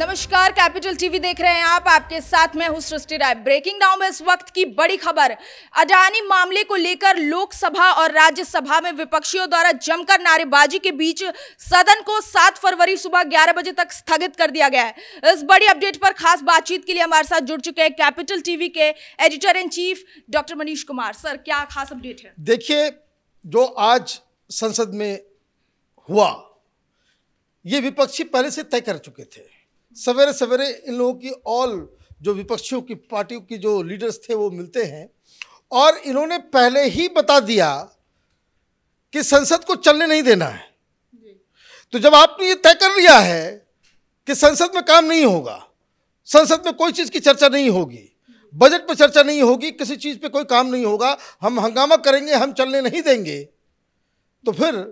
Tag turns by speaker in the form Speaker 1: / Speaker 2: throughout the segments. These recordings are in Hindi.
Speaker 1: नमस्कार कैपिटल टीवी देख रहे हैं आप आपके साथ मैं हूं सृष्टि राय ब्रेकिंग डाउन में इस वक्त की बड़ी खबर अडानी मामले को लेकर लोकसभा और राज्यसभा में विपक्षियों द्वारा जमकर नारेबाजी के बीच सदन को 7 फरवरी सुबह 11 बजे तक स्थगित कर दिया गया है इस बड़ी अपडेट पर खास बातचीत के लिए हमारे साथ जुड़ चुके हैं कैपिटल टीवी के editor in chief doctor Manish Kumar sir क्या खास अपडेट है देखिए जो आज संसद में हुआ ये विपक्षी पहले से तय कर चुके थे सवेरे सवेरे इन लोगों की ऑल जो विपक्षियों की पार्टियों की जो लीडर्स थे वो मिलते हैं और इन्होंने पहले ही बता दिया कि संसद को चलने नहीं देना है तो जब आपने ये तय कर लिया है कि संसद में काम नहीं होगा संसद में कोई चीज़ की चर्चा नहीं होगी बजट पर चर्चा नहीं होगी किसी चीज़ पे कोई काम नहीं होगा हम हंगामा करेंगे हम चलने नहीं देंगे तो फिर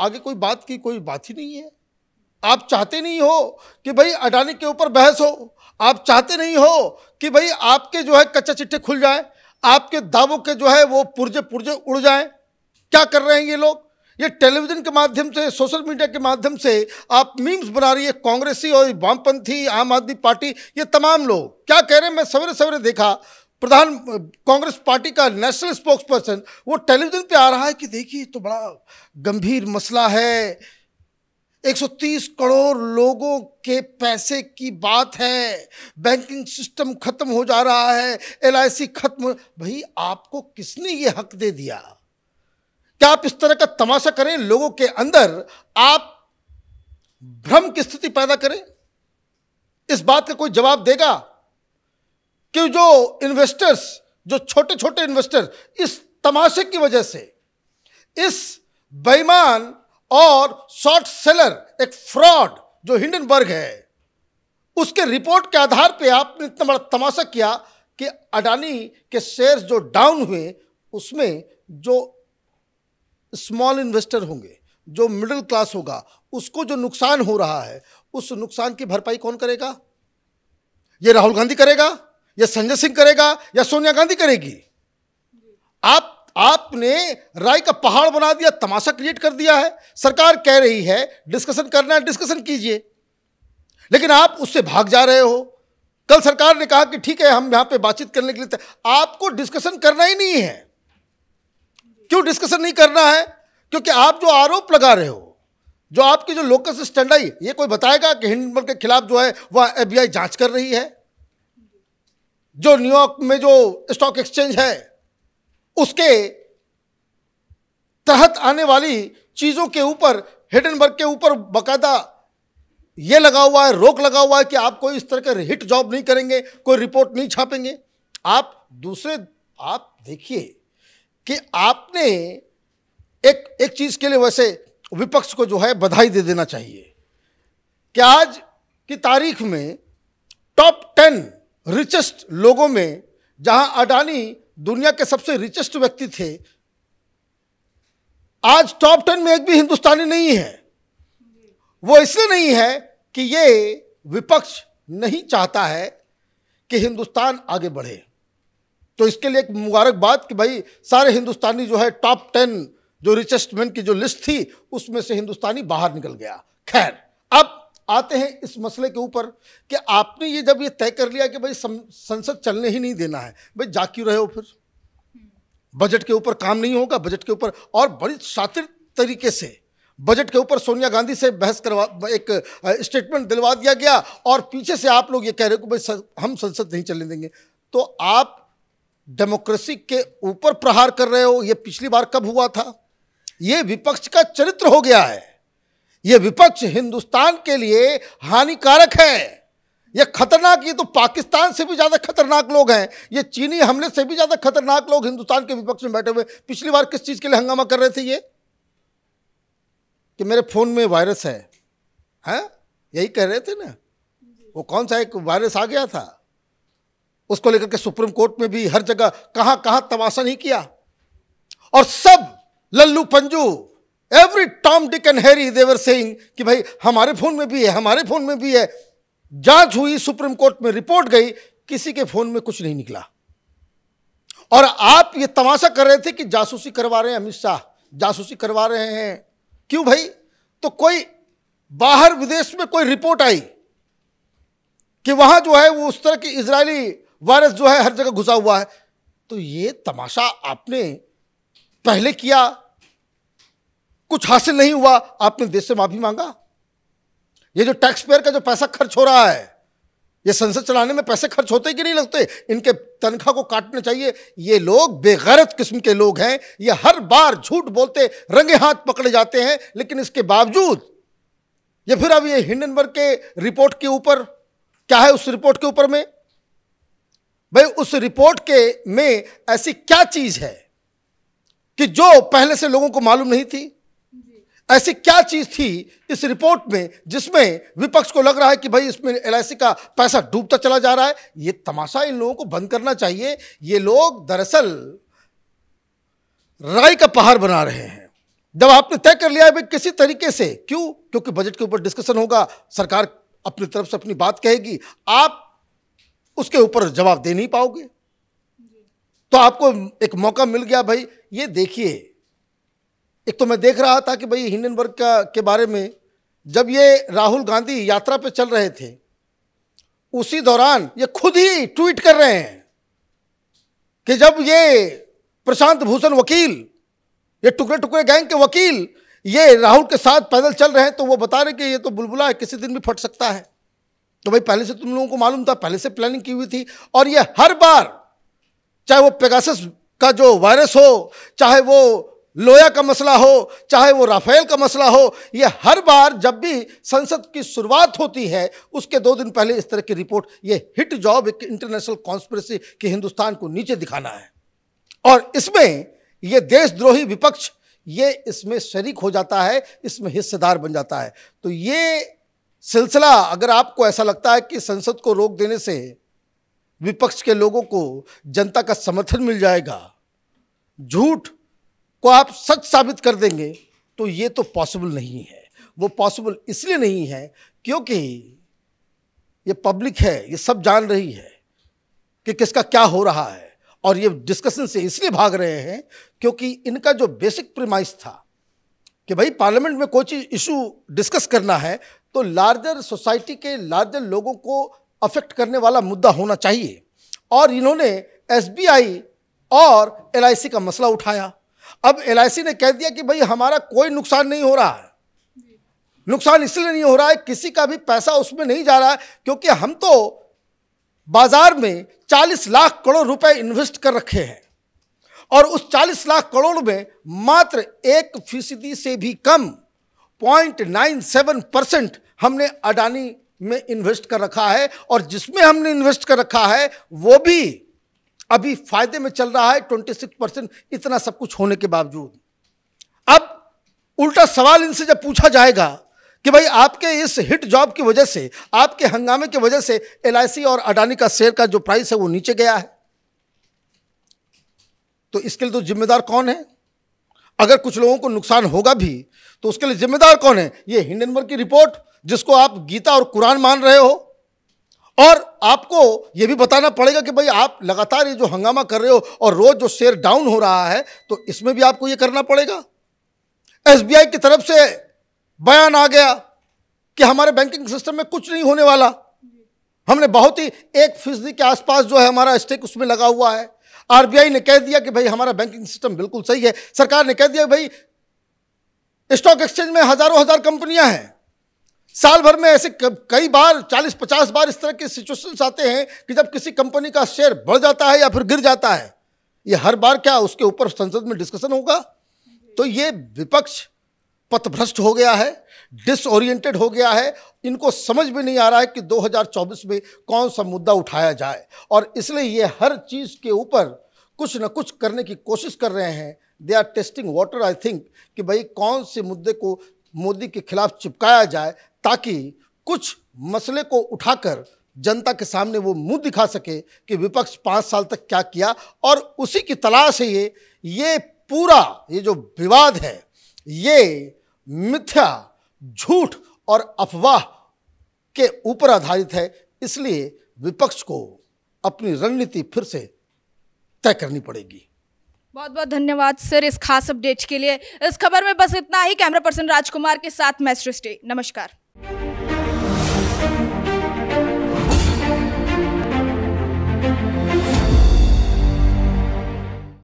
Speaker 1: आगे कोई बात की कोई बात ही नहीं है आप चाहते नहीं हो कि भाई अडानी के ऊपर बहस हो आप चाहते नहीं हो कि भाई आपके जो है कच्चे चिट्ठे खुल जाए आपके दावों के जो है वो पुर्जे पुर्जे उड़ जाए क्या कर रहे हैं ये लोग ये टेलीविज़न के माध्यम से सोशल मीडिया के माध्यम से आप मीम्स बना रही है कांग्रेसी और वामपंथी आम आदमी पार्टी ये तमाम लोग क्या कह रहे हैं मैं सवेरे सवेरे देखा प्रधान कांग्रेस पार्टी का नेशनल स्पोक्स पर्सन वो टेलीविज़न पे आ रहा है कि देखिए तो बड़ा गंभीर मसला है 130 करोड़ लोगों के पैसे की बात है बैंकिंग सिस्टम खत्म हो जा रहा है एल खत्म भाई आपको किसने ये हक दे दिया क्या आप इस तरह का तमाशा करें लोगों के अंदर आप भ्रम की स्थिति पैदा करें इस बात का कोई जवाब देगा कि जो इन्वेस्टर्स जो छोटे छोटे इन्वेस्टर इस तमाशे की वजह से इस बेईमान और शॉर्ट सेलर एक फ्रॉड जो हिंडनबर्ग है उसके रिपोर्ट के आधार पे आपने इतना बड़ा तमाशा किया कि अडानी के शेयर्स जो डाउन हुए उसमें जो स्मॉल इन्वेस्टर होंगे जो मिडिल क्लास होगा उसको जो नुकसान हो रहा है उस नुकसान की भरपाई कौन करेगा ये राहुल गांधी करेगा या संजय सिंह करेगा या सोनिया गांधी करेगी आप आपने राय का पहाड़ बना दिया तमाशा क्रिएट कर दिया है सरकार कह रही है डिस्कशन करना है डिस्कशन कीजिए लेकिन आप उससे भाग जा रहे हो कल सरकार ने कहा कि ठीक है हम यहां पे बातचीत करने के लिए आपको डिस्कशन करना ही नहीं है क्यों डिस्कशन नहीं करना है क्योंकि आप जो आरोप लगा रहे हो जो आपकी जो लोकस स्टैंड आई ये कोई बताएगा कि हिंडमल के खिलाफ जो है वह एफ जांच कर रही है जो न्यूयॉर्क में जो स्टॉक एक्सचेंज है उसके तहत आने वाली चीज़ों के ऊपर हिडनबर्ग के ऊपर बाकायदा ये लगा हुआ है रोक लगा हुआ है कि आप कोई इस तरह के हिट जॉब नहीं करेंगे कोई रिपोर्ट नहीं छापेंगे आप दूसरे आप देखिए कि आपने एक एक चीज़ के लिए वैसे विपक्ष को जो है बधाई दे देना चाहिए कि आज की तारीख में टॉप टेन रिचेस्ट लोगों में जहां अडानी दुनिया के सबसे रिचेस्ट व्यक्ति थे आज टॉप टेन में एक भी हिंदुस्तानी नहीं है वो इसलिए नहीं है कि ये विपक्ष नहीं चाहता है कि हिंदुस्तान आगे बढ़े तो इसके लिए एक मुबारकबाद कि भाई सारे हिंदुस्तानी जो है टॉप टेन जो रिचेस्ट मैन की जो लिस्ट थी उसमें से हिंदुस्तानी बाहर निकल गया खैर अब आते हैं इस मसले के ऊपर कि आपने ये जब ये तय कर लिया कि भाई संसद चलने ही नहीं देना है भाई जा क्यों रहे हो फिर बजट के ऊपर काम नहीं होगा बजट के ऊपर और बड़ी शातिर तरीके से बजट के ऊपर सोनिया गांधी से बहस करवा एक स्टेटमेंट दिलवा दिया गया और पीछे से आप लोग ये कह रहे हो कि भाई हम संसद नहीं चलने देंगे तो आप डेमोक्रेसी के ऊपर प्रहार कर रहे हो ये पिछली बार कब हुआ था ये विपक्ष का चरित्र हो गया है यह विपक्ष हिंदुस्तान के लिए हानिकारक है ये खतरनाक ये तो पाकिस्तान से भी ज़्यादा खतरनाक लोग हैं ये चीनी हमले से भी ज़्यादा खतरनाक लोग हिंदुस्तान के विपक्ष में बैठे हुए पिछली बार किस चीज़ के लिए हंगामा कर रहे थे ये कि मेरे फ़ोन में वायरस है हैं यही कह रहे थे ना वो कौन सा एक वायरस आ गया था उसको लेकर के सुप्रीम कोर्ट में भी हर जगह कहां कहां तमाशा नहीं किया और सब लल्लू पंजू every Tom Dick and Harry they were saying कि भाई हमारे फ़ोन में भी है हमारे फ़ोन में भी है जांच हुई सुप्रीम कोर्ट में रिपोर्ट गई किसी के फ़ोन में कुछ नहीं निकला और आप ये तमाशा कर रहे थे कि जासूसी करवा रहे हैं अमित शाह जासूसी करवा रहे हैं क्यों भाई तो कोई बाहर विदेश में कोई रिपोर्ट आई कि वहां जो है वो उस तरह की इसराइली वायरस जो है हर जगह घुसा हुआ है तो ये तमाशा आपने पहले किया कुछ हासिल नहीं हुआ आपने देश से माफी मांगा ये जो टैक्स पेयर का जो पैसा खर्च हो रहा है ये संसद चलाने में पैसे खर्च होते कि नहीं लगते इनके तनख्वाह को काटना चाहिए ये लोग बेगैरत किस्म के लोग हैं ये हर बार झूठ बोलते रंगे हाथ पकड़े जाते हैं लेकिन इसके बावजूद ये फिर अब ये हिंडनबर्ग के रिपोर्ट के ऊपर क्या है उस रिपोर्ट के ऊपर में भाई उस रिपोर्ट के में ऐसी क्या चीज़ है कि जो पहले से लोगों को मालूम नहीं थी ऐसी क्या चीज थी इस रिपोर्ट में जिसमें विपक्ष को लग रहा है कि भाई इसमें एल का पैसा डूबता चला जा रहा है ये तमाशा इन लोगों को बंद करना चाहिए ये लोग दरअसल राय का पहाड़ बना रहे हैं जब आपने तय कर लिया है भाई किसी तरीके से क्यों क्योंकि बजट के ऊपर डिस्कशन होगा सरकार अपनी तरफ से अपनी बात कहेगी आप उसके ऊपर जवाब दे नहीं पाओगे तो आपको एक मौका मिल गया भाई ये देखिए एक तो मैं देख रहा था कि भाई हिंडनबर्ग का के बारे में जब ये राहुल गांधी यात्रा पे चल रहे थे उसी दौरान ये खुद ही ट्वीट कर रहे हैं कि जब ये प्रशांत भूषण वकील ये टुकड़े टुकड़े गैंग के वकील ये राहुल के साथ पैदल चल रहे हैं तो वो बता रहे कि ये तो बुलबुला है किसी दिन भी फट सकता है तो भाई पहले से तुम लोगों को मालूम था पहले से प्लानिंग की हुई थी और ये हर बार चाहे वो पेगासस का जो वायरस हो चाहे वो लोया का मसला हो चाहे वो राफेल का मसला हो ये हर बार जब भी संसद की शुरुआत होती है उसके दो दिन पहले इस तरह की रिपोर्ट ये हिट जॉब एक इंटरनेशनल कॉन्स्परेसी कि हिंदुस्तान को नीचे दिखाना है और इसमें ये देशद्रोही विपक्ष ये इसमें शरीक हो जाता है इसमें हिस्सेदार बन जाता है तो ये सिलसिला अगर आपको ऐसा लगता है कि संसद को रोक देने से विपक्ष के लोगों को जनता का समर्थन मिल जाएगा झूठ को आप सच साबित कर देंगे तो ये तो पॉसिबल नहीं है वो पॉसिबल इसलिए नहीं है क्योंकि ये पब्लिक है ये सब जान रही है कि किसका क्या हो रहा है और ये डिस्कशन से इसलिए भाग रहे हैं क्योंकि इनका जो बेसिक प्रिमाइस था कि भाई पार्लियामेंट में कोई चीज़ इशू डिस्कस करना है तो लार्जर सोसाइटी के लार्जर लोगों को अफेक्ट करने वाला मुद्दा होना चाहिए और इन्होंने एसबीआई और एलआईसी का मसला उठाया अब एल ने कह दिया कि भाई हमारा कोई नुकसान नहीं हो रहा है नुकसान इसलिए नहीं हो रहा है किसी का भी पैसा उसमें नहीं जा रहा है क्योंकि हम तो बाजार में 40 लाख करोड़ रुपए इन्वेस्ट कर रखे हैं और उस 40 लाख करोड़ में मात्र एक फीसदी से भी कम पॉइंट नाइन सेवन परसेंट हमने अडानी में इन्वेस्ट कर रखा है और जिसमें हमने इन्वेस्ट कर रखा है वो भी अभी फायदे में चल रहा है ट्वेंटी सिक्स परसेंट इतना सब कुछ होने के बावजूद अब उल्टा सवाल इनसे जब पूछा जाएगा कि भाई आपके इस हिट जॉब की वजह से आपके हंगामे की वजह से एल और अडानी का शेयर का जो प्राइस है वो नीचे गया है तो इसके लिए तो जिम्मेदार कौन है अगर कुछ लोगों को नुकसान होगा भी तो उसके लिए जिम्मेदार कौन है ये हिंडनबर्ग की रिपोर्ट जिसको आप गीता और कुरान मान रहे हो और आपको ये भी बताना पड़ेगा कि भाई आप लगातार ये जो हंगामा कर रहे हो और रोज़ जो शेयर डाउन हो रहा है तो इसमें भी आपको ये करना पड़ेगा एसबीआई की तरफ से बयान आ गया कि हमारे बैंकिंग सिस्टम में कुछ नहीं होने वाला हमने बहुत ही एक फीसदी के आसपास जो है हमारा स्टेक उसमें लगा हुआ है आरबीआई ने कह दिया कि भाई हमारा बैंकिंग सिस्टम बिल्कुल सही है सरकार ने कह दिया भाई स्टॉक एक्सचेंज में हज़ारों हज़ार कंपनियां हैं साल भर में ऐसे कई बार 40-50 बार इस तरह के सिचुएशंस आते हैं कि जब किसी कंपनी का शेयर बढ़ जाता है या फिर गिर जाता है ये हर बार क्या उसके ऊपर संसद में डिस्कशन होगा तो ये विपक्ष पथभ्रष्ट हो गया है डिसओरिएंटेड हो गया है इनको समझ भी नहीं आ रहा है कि 2024 में कौन सा मुद्दा उठाया जाए और इसलिए ये हर चीज़ के ऊपर कुछ ना कुछ करने की कोशिश कर रहे हैं they are testing water I think कि भाई कौन से मुद्दे को मोदी के खिलाफ चिपकाया जाए ताकि कुछ मसले को उठाकर जनता के सामने वो मुंह दिखा सके कि विपक्ष पाँच साल तक क्या किया और उसी की तलाश है ये ये पूरा ये जो विवाद है ये मिथ्या झूठ और अफवाह के ऊपर आधारित है इसलिए विपक्ष को अपनी रणनीति फिर से तय करनी पड़ेगी बहुत बहुत धन्यवाद सर इस खास अपडेट के लिए इस खबर में बस इतना ही कैमरा पर्सन राजकुमार के साथ मैं सृष्टि नमस्कार